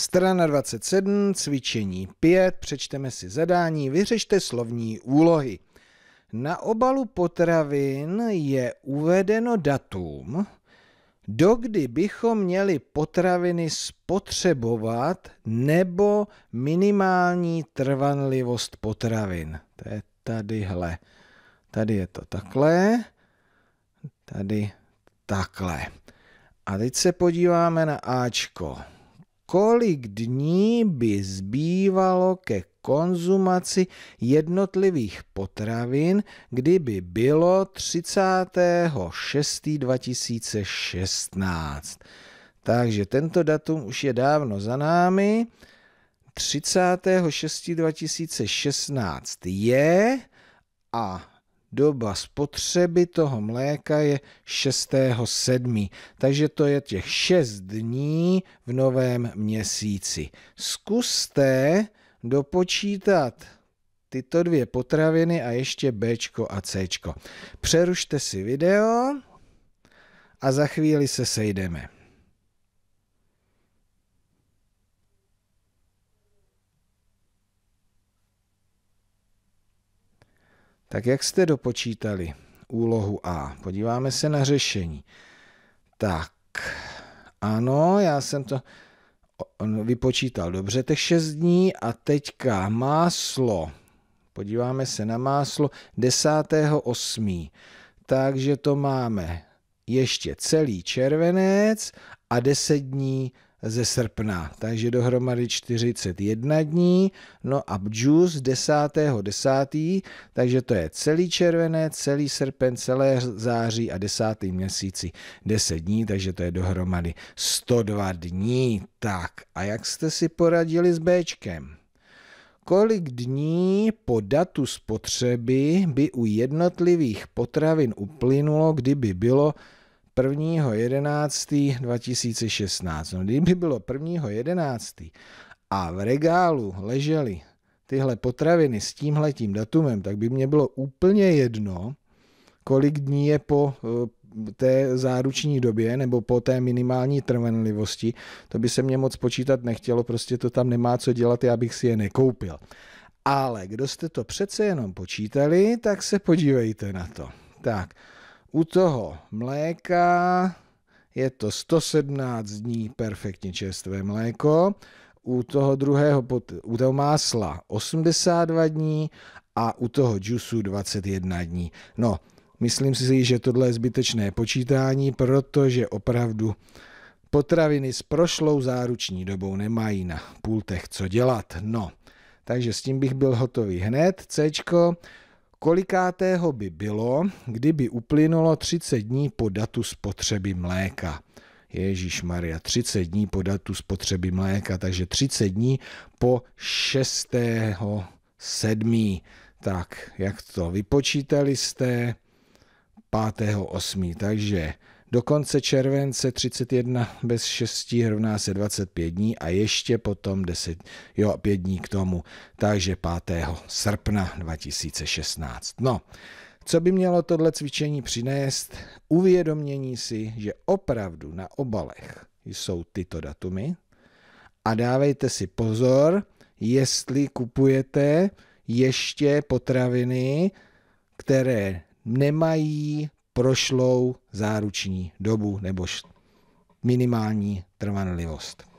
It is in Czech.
Strana 27, cvičení 5, přečteme si zadání, vyřešte slovní úlohy. Na obalu potravin je uvedeno datum, dokdy bychom měli potraviny spotřebovat nebo minimální trvanlivost potravin. To je tadyhle. Tady je to takhle, tady takhle. A teď se podíváme na Ačko kolik dní by zbývalo ke konzumaci jednotlivých potravin, kdyby bylo 30.6.2016. Takže tento datum už je dávno za námi. 30.6.2016 je a doba spotřeby toho mléka je 6.7. Takže to je těch 6 dní v novém měsíci. Zkuste dopočítat tyto dvě potraviny a ještě B a C. Přerušte si video a za chvíli se sejdeme. Tak jak jste dopočítali úlohu A? Podíváme se na řešení. Tak, ano, já jsem to vypočítal dobře těch 6 dní a teďka máslo. Podíváme se na máslo 10.8. Takže to máme ještě celý červenec a 10 dní ze srpna, takže dohromady 41 dní, no a Bjus 10.10., 10., takže to je celý červené, celý srpen, celé září a desátý měsíci 10 dní, takže to je dohromady 102 dní. Tak a jak jste si poradili s Bčkem? kolik dní po datu spotřeby by u jednotlivých potravin uplynulo, kdyby bylo 1.11.2016. No kdyby bylo 1.11. a v regálu ležely tyhle potraviny s tímhletím datumem, tak by mě bylo úplně jedno, kolik dní je po eh, té záruční době nebo po té minimální trvanlivosti, to by se mě moc počítat nechtělo, prostě to tam nemá co dělat, já bych si je nekoupil. Ale kdo jste to přece jenom počítali, tak se podívejte na to. Tak, u toho mléka je to 117 dní perfektně čerstvé mléko, u toho druhého, u toho másla 82 dní a u toho džusu 21 dní. No, myslím si, že tohle je zbytečné počítání, protože opravdu potraviny s prošlou záruční dobou nemají na pultech co dělat. No, takže s tím bych byl hotový hned. Cčko, kolikátého by bylo, kdyby uplynulo 30 dní po datu spotřeby mléka. Ježíš Maria, 30 dní po datu spotřeby mléka, takže 30 dní po 6. 7. Tak, jak to vypočítali jste? 5. 8. Takže do konce července 31 bez 6 rovná se 25 dní a ještě potom 10, jo, 5 dní k tomu, takže 5. srpna 2016. No, co by mělo tohle cvičení přinést? Uvědomění si, že opravdu na obalech jsou tyto datumy a dávejte si pozor, jestli kupujete ještě potraviny, které nemají prošlou záruční dobu nebo minimální trvanlivost.